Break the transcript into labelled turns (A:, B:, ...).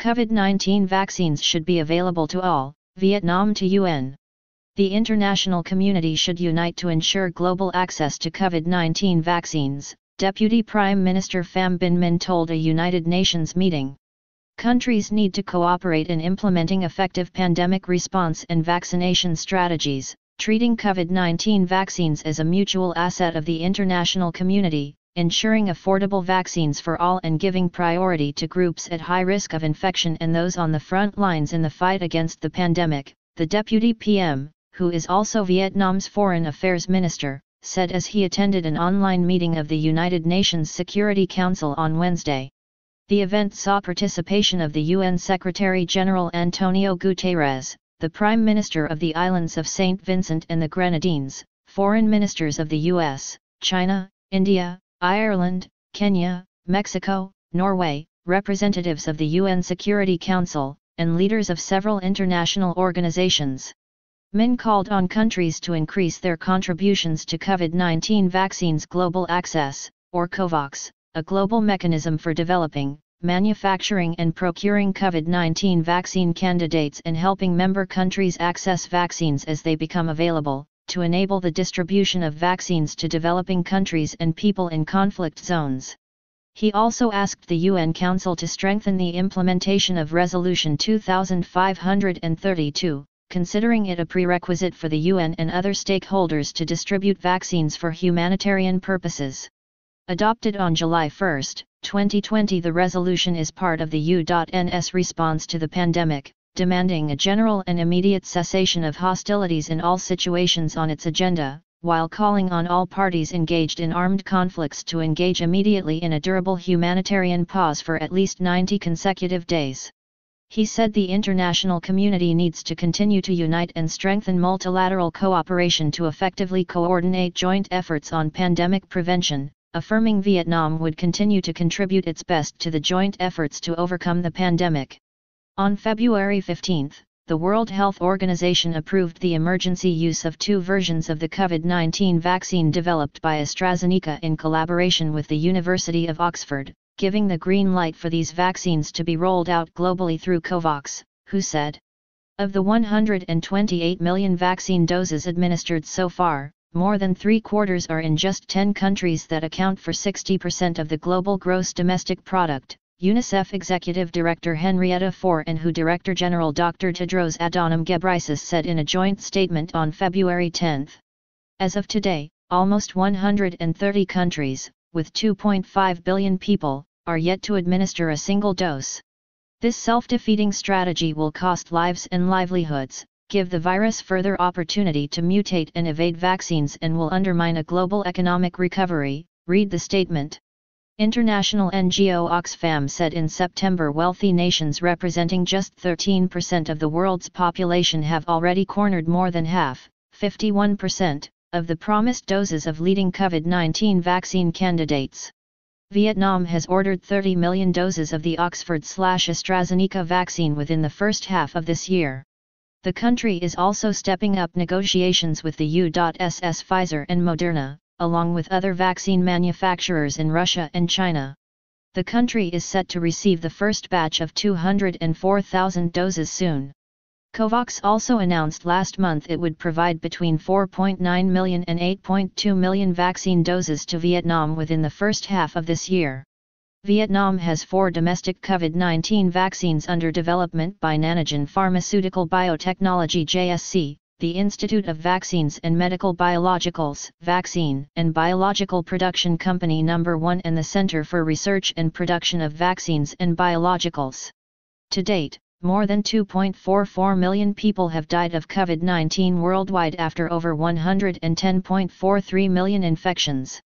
A: COVID-19 vaccines should be available to all, Vietnam to UN. The international community should unite to ensure global access to COVID-19 vaccines, Deputy Prime Minister Pham Binh Minh told a United Nations meeting. Countries need to cooperate in implementing effective pandemic response and vaccination strategies, treating COVID 19 vaccines as a mutual asset of the international community, ensuring affordable vaccines for all and giving priority to groups at high risk of infection and those on the front lines in the fight against the pandemic, the Deputy PM, who is also Vietnam's Foreign Affairs Minister, said as he attended an online meeting of the United Nations Security Council on Wednesday. The event saw participation of the UN Secretary General Antonio Guterres, the Prime Minister of the Islands of St. Vincent and the Grenadines, foreign ministers of the US, China, India, Ireland, Kenya, Mexico, Norway, representatives of the UN Security Council, and leaders of several international organizations. Min called on countries to increase their contributions to COVID-19 vaccines global access, or COVAX, a global mechanism for developing, manufacturing and procuring COVID-19 vaccine candidates and helping member countries access vaccines as they become available, to enable the distribution of vaccines to developing countries and people in conflict zones. He also asked the UN Council to strengthen the implementation of Resolution 2532, considering it a prerequisite for the UN and other stakeholders to distribute vaccines for humanitarian purposes. Adopted on July 1, 2020 the resolution is part of the U.NS response to the pandemic, demanding a general and immediate cessation of hostilities in all situations on its agenda, while calling on all parties engaged in armed conflicts to engage immediately in a durable humanitarian pause for at least 90 consecutive days. He said the international community needs to continue to unite and strengthen multilateral cooperation to effectively coordinate joint efforts on pandemic prevention, affirming Vietnam would continue to contribute its best to the joint efforts to overcome the pandemic. On February 15, the World Health Organization approved the emergency use of two versions of the COVID-19 vaccine developed by AstraZeneca in collaboration with the University of Oxford, giving the green light for these vaccines to be rolled out globally through COVAX, who said, of the 128 million vaccine doses administered so far, more than three quarters are in just 10 countries that account for 60% of the global gross domestic product, UNICEF Executive Director Henrietta Fore and WHO Director General Dr. Tedros Adhanom Ghebreyesus said in a joint statement on February 10. As of today, almost 130 countries, with 2.5 billion people, are yet to administer a single dose. This self-defeating strategy will cost lives and livelihoods, give the virus further opportunity to mutate and evade vaccines and will undermine a global economic recovery, read the statement. International NGO Oxfam said in September wealthy nations representing just 13% of the world's population have already cornered more than half, 51%, of the promised doses of leading COVID-19 vaccine candidates. Vietnam has ordered 30 million doses of the Oxford-AstraZeneca vaccine within the first half of this year. The country is also stepping up negotiations with the U.SS Pfizer and Moderna, along with other vaccine manufacturers in Russia and China. The country is set to receive the first batch of 204,000 doses soon. COVAX also announced last month it would provide between 4.9 million and 8.2 million vaccine doses to Vietnam within the first half of this year. Vietnam has four domestic COVID 19 vaccines under development by Nanogen Pharmaceutical Biotechnology JSC, the Institute of Vaccines and Medical Biologicals, Vaccine and Biological Production Company No. 1 and the Center for Research and Production of Vaccines and Biologicals. To date, more than 2.44 million people have died of COVID-19 worldwide after over 110.43 million infections.